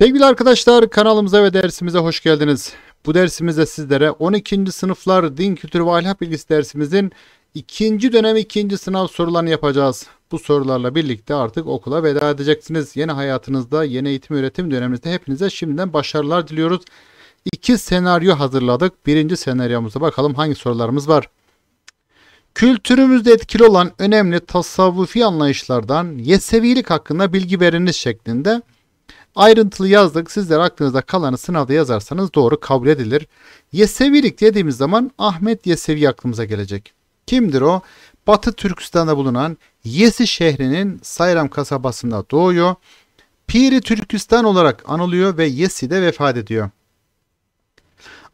Sevgili arkadaşlar kanalımıza ve dersimize hoş geldiniz. Bu dersimizde sizlere 12. sınıflar din kültürü ve ahlak bilgisi dersimizin ikinci dönem ikinci sınav sorularını yapacağız. Bu sorularla birlikte artık okula veda edeceksiniz. Yeni hayatınızda yeni eğitim üretim döneminizde hepinize şimdiden başarılar diliyoruz. İki senaryo hazırladık. Birinci senaryomuza bakalım hangi sorularımız var. Kültürümüzde etkili olan önemli tasavvufi anlayışlardan yesevilik hakkında bilgi veriniz şeklinde Ayrıntılı yazdık. Sizler aklınızda kalanı sınavda yazarsanız doğru kabul edilir. Yesevilik dediğimiz zaman Ahmet Yesevi aklımıza gelecek. Kimdir o? Batı Türkistan'da bulunan Yesi şehrinin Sayram kasabasında doğuyor. Piri Türkistan olarak anılıyor ve Yesi'de vefat ediyor.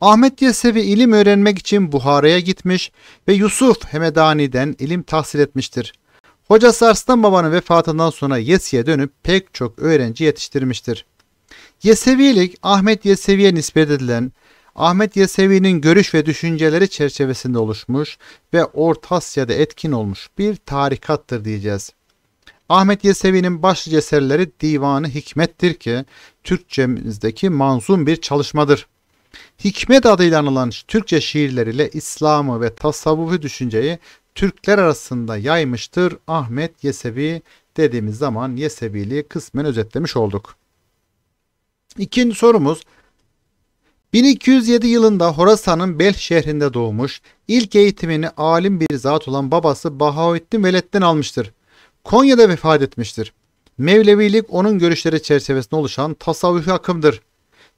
Ahmet Yesevi ilim öğrenmek için Buhara'ya gitmiş ve Yusuf Hemedani'den ilim tahsil etmiştir. Hocası Arslan Baba'nın vefatından sonra Yesi'ye dönüp pek çok öğrenci yetiştirmiştir. Yesevilik Ahmet Yesevi'ye nispet edilen Ahmet Yesevi'nin görüş ve düşünceleri çerçevesinde oluşmuş ve Orta Asya'da etkin olmuş bir tarikattır diyeceğiz. Ahmet Yesevi'nin başlıca eserleri Divanı Hikmet'tir ki Türkçemizdeki manzum bir çalışmadır. Hikmet adıyla anılan Türkçe şiirleriyle İslam'ı ve tasavvufi düşünceyi Türkler arasında yaymıştır Ahmet Yesevi dediğimiz zaman Yesevi'liği kısmen özetlemiş olduk. İkinci sorumuz 1207 yılında Horasan'ın Belh şehrinde doğmuş, ilk eğitimini alim bir zat olan babası Bahaüddin Veled'den almıştır. Konya'da vefat etmiştir. Mevlevilik onun görüşleri çerçevesinde oluşan tasavvuf akımdır.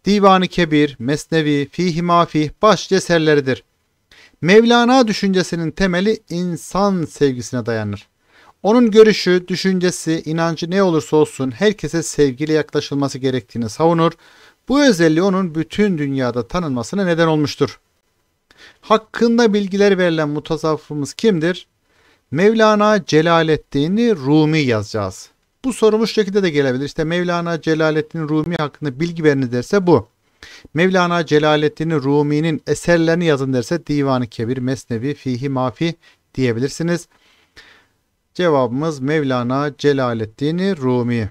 Divanı Kebir, Mesnevi, Fihi mafi başlıca eserleridir. Mevlana düşüncesinin temeli insan sevgisine dayanır. Onun görüşü, düşüncesi, inancı ne olursa olsun herkese sevgiyle yaklaşılması gerektiğini savunur. Bu özelliği onun bütün dünyada tanınmasına neden olmuştur. Hakkında bilgiler verilen mutasavvıfımız kimdir? Mevlana Celaleddin'i Rumi yazacağız. Bu soru bu şekilde de gelebilir. İşte Mevlana Celaleddin Rumi hakkında bilgi verin derse bu. Mevlana Celaleddin Rumi'nin eserlerini yazın derse Divanı Kebir, Mesnevi, Fihi Mafi diyebilirsiniz. Cevabımız Mevlana Celaleddin Rumi.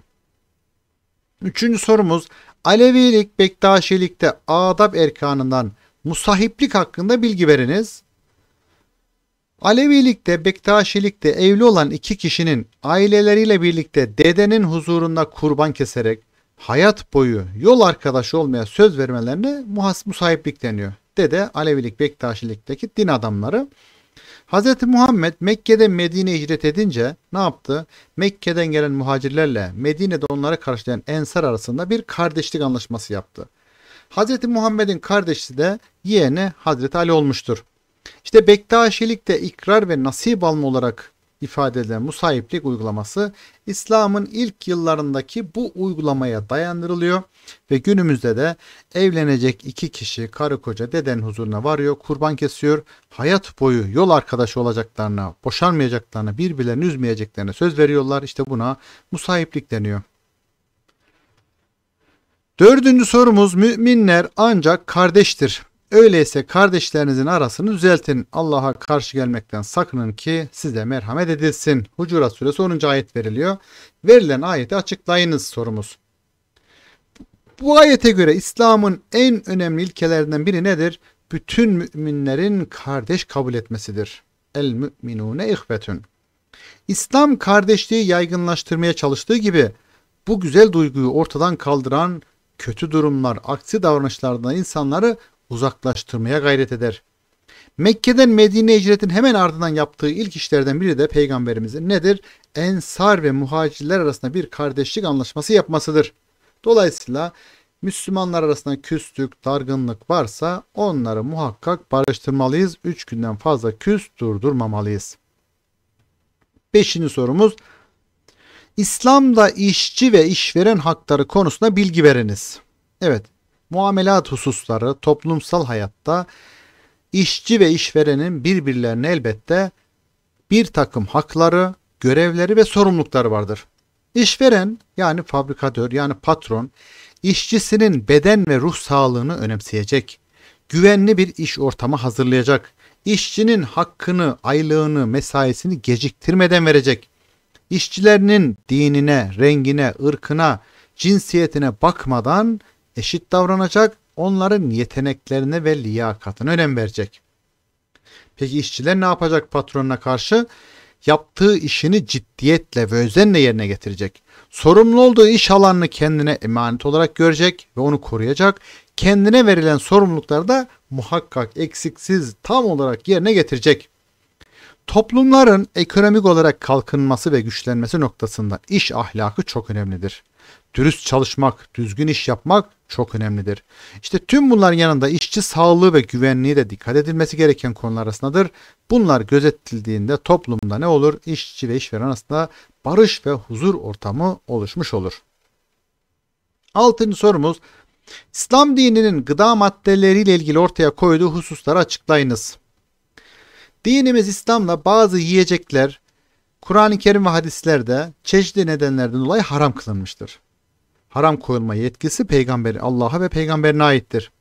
Üçüncü sorumuz Alevilik, Bektaşilikte adab erkanından musahiplik hakkında bilgi veriniz. Alevilikte, Bektaşilikte evli olan iki kişinin aileleriyle birlikte dedenin huzurunda kurban keserek hayat boyu yol arkadaşı olmaya söz vermelerine muhas musahiplik deniyor. Dede Alevilik Bektaşilik'teki din adamları. Hz. Muhammed Mekke'de Medine hicret edince ne yaptı? Mekke'den gelen muhacirlerle Medine'de onları karşılayan Ensar arasında bir kardeşlik anlaşması yaptı. Hz. Muhammed'in kardeşi de yeğeni Hz. Ali olmuştur. İşte Bektaşilik'te ikrar ve nasip alma olarak ifade edilen bu uygulaması İslam'ın ilk yıllarındaki bu uygulamaya dayandırılıyor ve günümüzde de evlenecek iki kişi karı koca deden huzuruna varıyor, kurban kesiyor, hayat boyu yol arkadaşı olacaklarına, boşanmayacaklarına, birbirlerini üzmeyeceklerine söz veriyorlar. İşte buna musahiplik deniyor. Dördüncü sorumuz müminler ancak kardeştir. Öyleyse kardeşlerinizin arasını düzeltin. Allah'a karşı gelmekten sakının ki size merhamet edilsin. Hucurat suresi 10. ayet veriliyor. Verilen ayeti açıklayınız sorumuz. Bu ayete göre İslam'ın en önemli ilkelerinden biri nedir? Bütün müminlerin kardeş kabul etmesidir. El müminune ihvetün. İslam kardeşliği yaygınlaştırmaya çalıştığı gibi bu güzel duyguyu ortadan kaldıran kötü durumlar, aksi davranışlardan insanları uzaklaştırmaya gayret eder. Mekke'den Medine hicretin hemen ardından yaptığı ilk işlerden biri de peygamberimizin nedir? Ensar ve muhacirler arasında bir kardeşlik anlaşması yapmasıdır. Dolayısıyla Müslümanlar arasında küslük, dargınlık varsa onları muhakkak barıştırmalıyız. Üç günden fazla küs durdurmamalıyız. Beşinci sorumuz. İslam'da işçi ve işveren hakları konusunda bilgi veriniz. Evet Muamelat hususları toplumsal hayatta işçi ve işverenin birbirlerine elbette bir takım hakları, görevleri ve sorumlulukları vardır. İşveren yani fabrikatör yani patron işçisinin beden ve ruh sağlığını önemseyecek. Güvenli bir iş ortamı hazırlayacak. İşçinin hakkını, aylığını, mesaisini geciktirmeden verecek. İşçilerinin dinine, rengine, ırkına, cinsiyetine bakmadan eşit davranacak, onların yeteneklerine ve liyakatına önem verecek. Peki işçiler ne yapacak patronuna karşı? Yaptığı işini ciddiyetle ve özenle yerine getirecek. Sorumlu olduğu iş alanını kendine emanet olarak görecek ve onu koruyacak. Kendine verilen sorumlulukları da muhakkak eksiksiz tam olarak yerine getirecek. Toplumların ekonomik olarak kalkınması ve güçlenmesi noktasında iş ahlakı çok önemlidir. Dürüst çalışmak, düzgün iş yapmak çok önemlidir. İşte tüm bunların yanında işçi sağlığı ve güvenliği de dikkat edilmesi gereken konular arasındadır. Bunlar gözetildiğinde toplumda ne olur? İşçi ve işveren arasında barış ve huzur ortamı oluşmuş olur. Altıncı sorumuz İslam dininin gıda maddeleriyle ilgili ortaya koyduğu hususları açıklayınız. Dinimiz İslam'la bazı yiyecekler Kur'an-ı Kerim ve hadislerde çeşitli nedenlerden dolayı haram kılınmıştır. Haram koyulma yetkisi peygamberi Allah'a ve peygamberine aittir.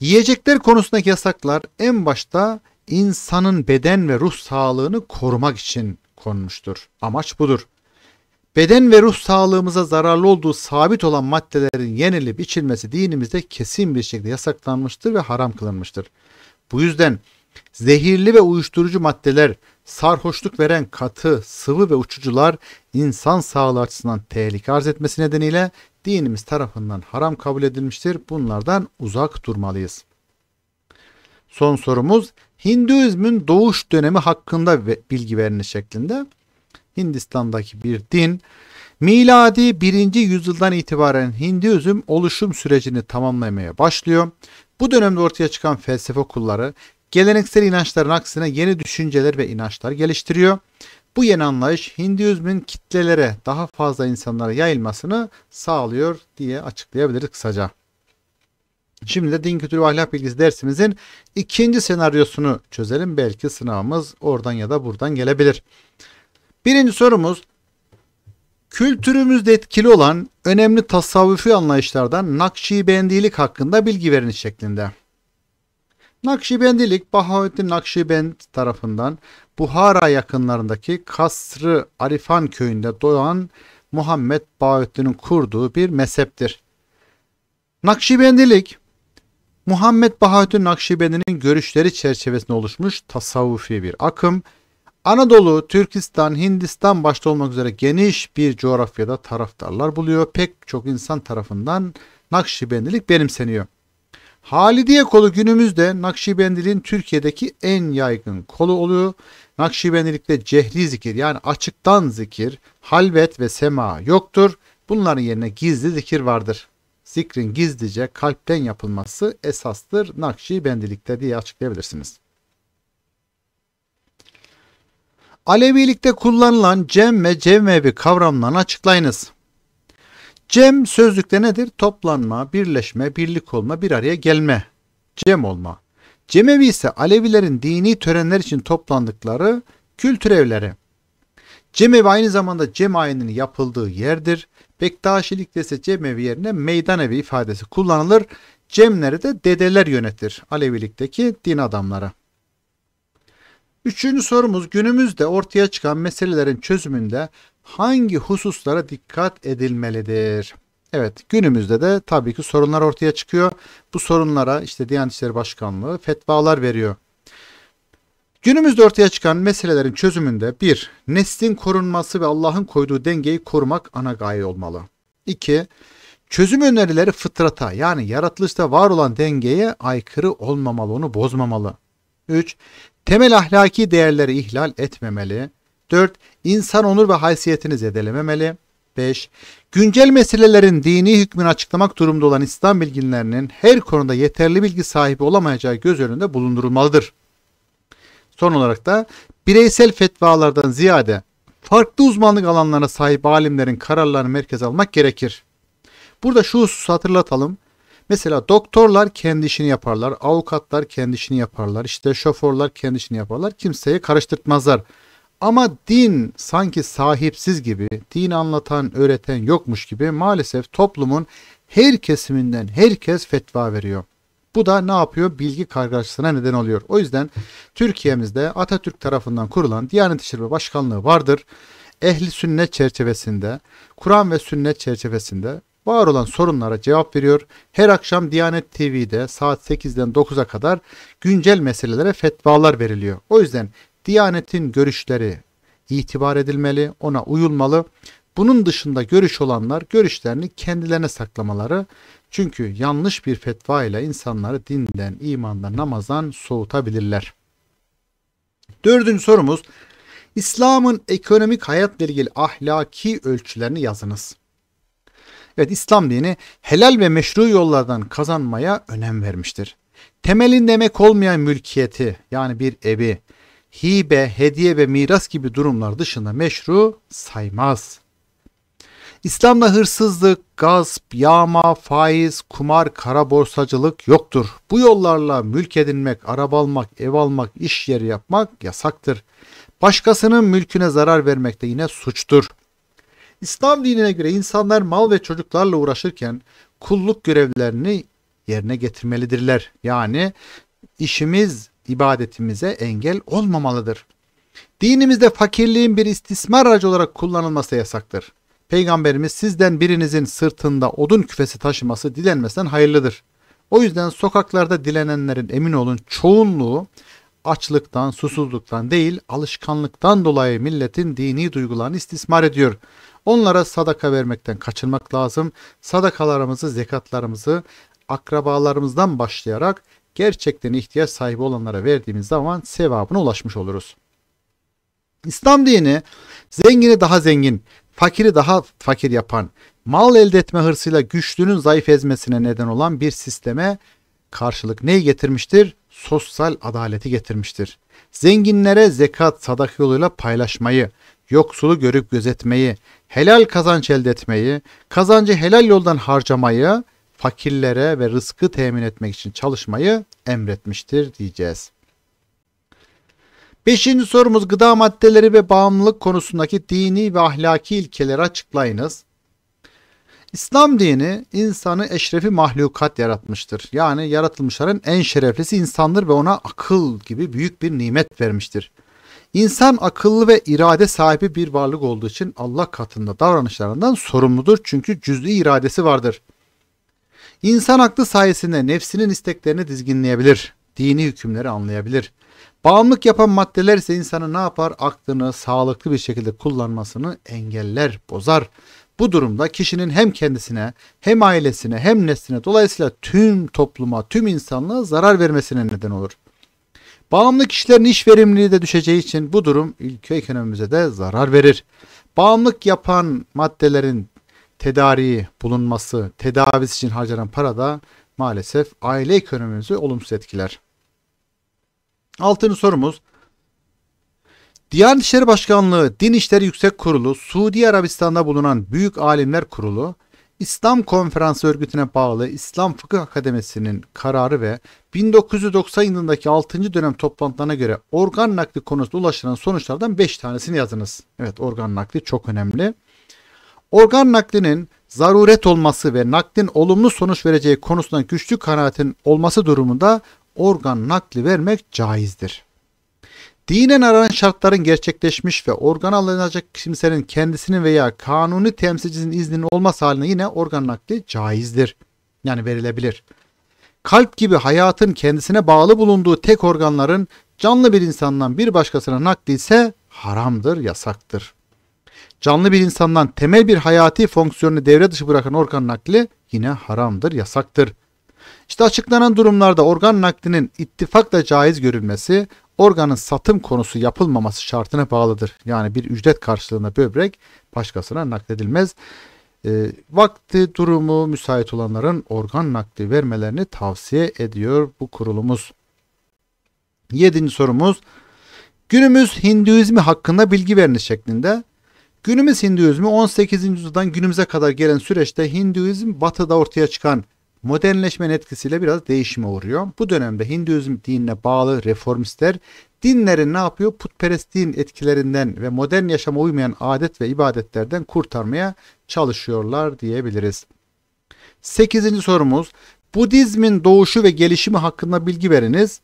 Yiyecekler konusundaki yasaklar en başta insanın beden ve ruh sağlığını korumak için konmuştur. Amaç budur. Beden ve ruh sağlığımıza zararlı olduğu sabit olan maddelerin yenilip içilmesi dinimizde kesin bir şekilde yasaklanmıştır ve haram kılınmıştır. Bu yüzden Zehirli ve uyuşturucu maddeler, sarhoşluk veren katı, sıvı ve uçucular insan sağlığı açısından tehlike arz etmesi nedeniyle dinimiz tarafından haram kabul edilmiştir. Bunlardan uzak durmalıyız. Son sorumuz Hinduizmin doğuş dönemi hakkında bilgi veriniz şeklinde. Hindistan'daki bir din miladi 1. yüzyıldan itibaren Hinduizm oluşum sürecini tamamlamaya başlıyor. Bu dönemde ortaya çıkan felsefe okulları Geleneksel inançların aksine yeni düşünceler ve inançlar geliştiriyor. Bu yeni anlayış Hinduizmin kitlelere daha fazla insanlara yayılmasını sağlıyor diye açıklayabiliriz kısaca. Şimdi de din kültürü ve ahlak bilgisi dersimizin ikinci senaryosunu çözelim. Belki sınavımız oradan ya da buradan gelebilir. Birinci sorumuz kültürümüzde etkili olan önemli tasavvufi anlayışlardan nakşibendilik hakkında bilgi verin şeklinde. Nakşibendilik Bahaüddin Nakşibend tarafından Buhara yakınlarındaki Kasrı Arifan köyünde doğan Muhammed Bahaüddin'in kurduğu bir mezheptir. Nakşibendilik Muhammed Bahaüddin Nakşibendi'nin görüşleri çerçevesinde oluşmuş tasavvufi bir akım. Anadolu, Türkistan, Hindistan başta olmak üzere geniş bir coğrafyada taraftarlar buluyor. Pek çok insan tarafından Nakşibendilik benimseniyor. Halidiye kolu günümüzde Nakşibendiliğin Türkiye'deki en yaygın kolu oluyor. Nakşibendilikte cehri zikir yani açıktan zikir, halvet ve sema yoktur. Bunların yerine gizli zikir vardır. Zikrin gizlice kalpten yapılması esastır Nakşibendilikte diye açıklayabilirsiniz. Alevilikte kullanılan cem ve cevmevi kavramlarını açıklayınız. Cem sözlükte nedir? Toplanma, birleşme, birlik olma, bir araya gelme. Cem olma. Cemevi ise Alevilerin dini törenler için toplandıkları kültür evleri. Cemevi aynı zamanda cem ayininin yapıldığı yerdir. Bektaşilikte ise cemevi yerine meydan evi ifadesi kullanılır. Cemleri de dedeler yönetir Alevilikteki din adamları. Üçüncü sorumuz günümüzde ortaya çıkan meselelerin çözümünde hangi hususlara dikkat edilmelidir? Evet günümüzde de tabii ki sorunlar ortaya çıkıyor. Bu sorunlara işte Diyanet İşleri Başkanlığı fetvalar veriyor. Günümüzde ortaya çıkan meselelerin çözümünde 1. Neslin korunması ve Allah'ın koyduğu dengeyi korumak ana gaye olmalı. 2. Çözüm önerileri fıtrata yani yaratılışta var olan dengeye aykırı olmamalı, onu bozmamalı. 3. Temel ahlaki değerleri ihlal etmemeli. 4. İnsan onur ve haysiyetini zedelememeli. 5. Güncel meselelerin dini hükmünü açıklamak durumunda olan İslam bilginlerinin her konuda yeterli bilgi sahibi olamayacağı göz önünde bulundurulmalıdır. Son olarak da bireysel fetvalardan ziyade farklı uzmanlık alanlarına sahip alimlerin kararlarını merkez almak gerekir. Burada şu hususu hatırlatalım. Mesela doktorlar kendi işini yaparlar, avukatlar kendi işini yaparlar, işte şoförler kendi işini yaparlar. Kimseye karıştırtmazlar. Ama din sanki sahipsiz gibi, din anlatan, öğreten yokmuş gibi maalesef toplumun her kesiminden herkes fetva veriyor. Bu da ne yapıyor? Bilgi kargaşasına neden oluyor. O yüzden Türkiye'mizde Atatürk tarafından kurulan Diyanet İşleri Başkanlığı vardır. Ehli sünnet çerçevesinde, Kur'an ve sünnet çerçevesinde var olan sorunlara cevap veriyor. Her akşam Diyanet TV'de saat 8'den 9'a kadar güncel meselelere fetvalar veriliyor. O yüzden Diyanetin görüşleri itibar edilmeli, ona uyulmalı. Bunun dışında görüş olanlar görüşlerini kendilerine saklamaları. Çünkü yanlış bir fetva ile insanları dinden, imandan, namazdan soğutabilirler. Dördüncü sorumuz. İslam'ın ekonomik hayatla ilgili ahlaki ölçülerini yazınız. Evet İslam dini helal ve meşru yollardan kazanmaya önem vermiştir. Temelin demek olmayan mülkiyeti yani bir evi, hibe, hediye ve miras gibi durumlar dışında meşru saymaz. İslam'da hırsızlık, gasp, yağma, faiz, kumar, kara borsacılık yoktur. Bu yollarla mülk edinmek, araba almak, ev almak, iş yeri yapmak yasaktır. Başkasının mülküne zarar vermek de yine suçtur. İslam dinine göre insanlar mal ve çocuklarla uğraşırken kulluk görevlerini yerine getirmelidirler. Yani işimiz ibadetimize engel olmamalıdır. Dinimizde fakirliğin bir istismar aracı olarak kullanılması yasaktır. Peygamberimiz sizden birinizin sırtında odun küfesi taşıması dilenmesen hayırlıdır. O yüzden sokaklarda dilenenlerin emin olun çoğunluğu açlıktan, susuzluktan değil alışkanlıktan dolayı milletin dini duygularını istismar ediyor. Onlara sadaka vermekten kaçınmak lazım. Sadakalarımızı, zekatlarımızı akrabalarımızdan başlayarak gerçekten ihtiyaç sahibi olanlara verdiğimiz zaman sevabına ulaşmış oluruz. İslam dini zengini daha zengin, fakiri daha fakir yapan, mal elde etme hırsıyla güçlünün zayıf ezmesine neden olan bir sisteme karşılık neyi getirmiştir? Sosyal adaleti getirmiştir. Zenginlere zekat, sadak yoluyla paylaşmayı, yoksulu görüp gözetmeyi, helal kazanç elde etmeyi, kazancı helal yoldan harcamayı, fakirlere ve rızkı temin etmek için çalışmayı emretmiştir diyeceğiz. Beşinci sorumuz gıda maddeleri ve bağımlılık konusundaki dini ve ahlaki ilkeleri açıklayınız. İslam dini insanı eşrefi mahlukat yaratmıştır. Yani yaratılmışların en şereflisi insandır ve ona akıl gibi büyük bir nimet vermiştir. İnsan akıllı ve irade sahibi bir varlık olduğu için Allah katında davranışlarından sorumludur. Çünkü cüz'i iradesi vardır.'' İnsan aklı sayesinde nefsinin isteklerini dizginleyebilir, dini hükümleri anlayabilir. Bağımlılık yapan maddeler ise insanı ne yapar? Aklını sağlıklı bir şekilde kullanmasını engeller, bozar. Bu durumda kişinin hem kendisine hem ailesine hem nesline dolayısıyla tüm topluma tüm insanlığa zarar vermesine neden olur. Bağımlı kişilerin iş verimliliği de düşeceği için bu durum ülke ekonomimize de zarar verir. Bağımlılık yapan maddelerin tedariği bulunması, tedavisi için harcanan para da maalesef aile ekonomimizi olumsuz etkiler. Altıncı sorumuz. Diyanet İşleri Başkanlığı Din İşleri Yüksek Kurulu, Suudi Arabistan'da bulunan Büyük Alimler Kurulu, İslam Konferansı Örgütü'ne bağlı İslam Fıkıh Akademisi'nin kararı ve 1990 yılındaki 6. dönem toplantılarına göre organ nakli konusunda ulaşılan sonuçlardan 5 tanesini yazınız. Evet organ nakli çok önemli. Organ naklinin zaruret olması ve naklin olumlu sonuç vereceği konusunda güçlü kanaatin olması durumunda organ nakli vermek caizdir. Dinen aranan şartların gerçekleşmiş ve organ alınacak kimsenin kendisinin veya kanuni temsilcisinin izninin olması haline yine organ nakli caizdir. Yani verilebilir. Kalp gibi hayatın kendisine bağlı bulunduğu tek organların canlı bir insandan bir başkasına nakli ise haramdır, yasaktır canlı bir insandan temel bir hayati fonksiyonu devre dışı bırakan organ nakli yine haramdır, yasaktır. İşte açıklanan durumlarda organ naklinin ittifakla caiz görülmesi, organın satım konusu yapılmaması şartına bağlıdır. Yani bir ücret karşılığında böbrek başkasına nakledilmez. E, vakti, durumu müsait olanların organ nakli vermelerini tavsiye ediyor bu kurulumuz. Yedinci sorumuz, günümüz Hinduizmi hakkında bilgi veriniz şeklinde Günümüz Hinduizmi 18. yüzyıldan günümüze kadar gelen süreçte Hinduizm batıda ortaya çıkan modernleşmenin etkisiyle biraz değişime uğruyor. Bu dönemde Hinduizm dinine bağlı reformistler dinleri ne yapıyor? Putperestliğin etkilerinden ve modern yaşama uymayan adet ve ibadetlerden kurtarmaya çalışıyorlar diyebiliriz. 8. sorumuz Budizmin doğuşu ve gelişimi hakkında bilgi veriniz.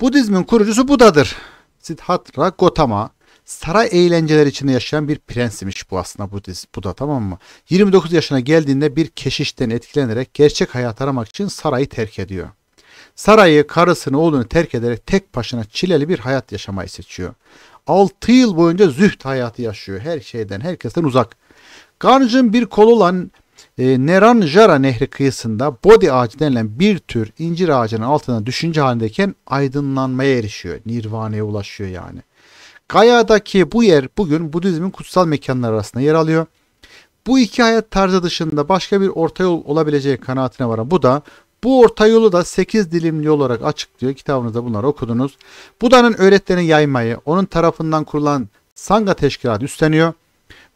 Budizmin kurucusu Buda'dır. Siddhartha Gautama saray eğlenceleri içinde yaşayan bir prensmiş bu aslında bu da tamam mı? 29 yaşına geldiğinde bir keşişten etkilenerek gerçek hayat aramak için sarayı terk ediyor. Sarayı, karısını, oğlunu terk ederek tek başına çileli bir hayat yaşamayı seçiyor. 6 yıl boyunca züht hayatı yaşıyor. Her şeyden, herkesten uzak. Ganj'ın bir kolu olan e, Neranjara nehri kıyısında Bodhi ağacı denilen bir tür incir ağacının altına düşünce halindeyken aydınlanmaya erişiyor. Nirvana'ya ulaşıyor yani. Gaya'daki bu yer bugün Budizmin kutsal mekanları arasında yer alıyor. Bu iki hayat tarzı dışında başka bir orta yol olabileceği kanaatine varan bu da bu orta yolu da 8 dilimli olarak açıklıyor. Kitabınızda bunları okudunuz. Buda'nın öğretilerini yaymayı onun tarafından kurulan Sangha teşkilatı üstleniyor.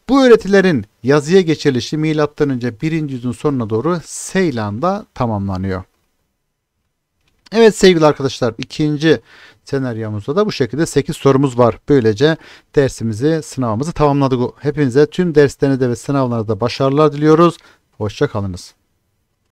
Bu öğretilerin yazıya geçirilişi M.Ö. 1. yüzyılın sonuna doğru Seylan'da tamamlanıyor. Evet sevgili arkadaşlar ikinci senaryomuzda da bu şekilde 8 sorumuz var. Böylece dersimizi sınavımızı tamamladık. Hepinize tüm derslerinde ve sınavlarda başarılar diliyoruz. Hoşçakalınız.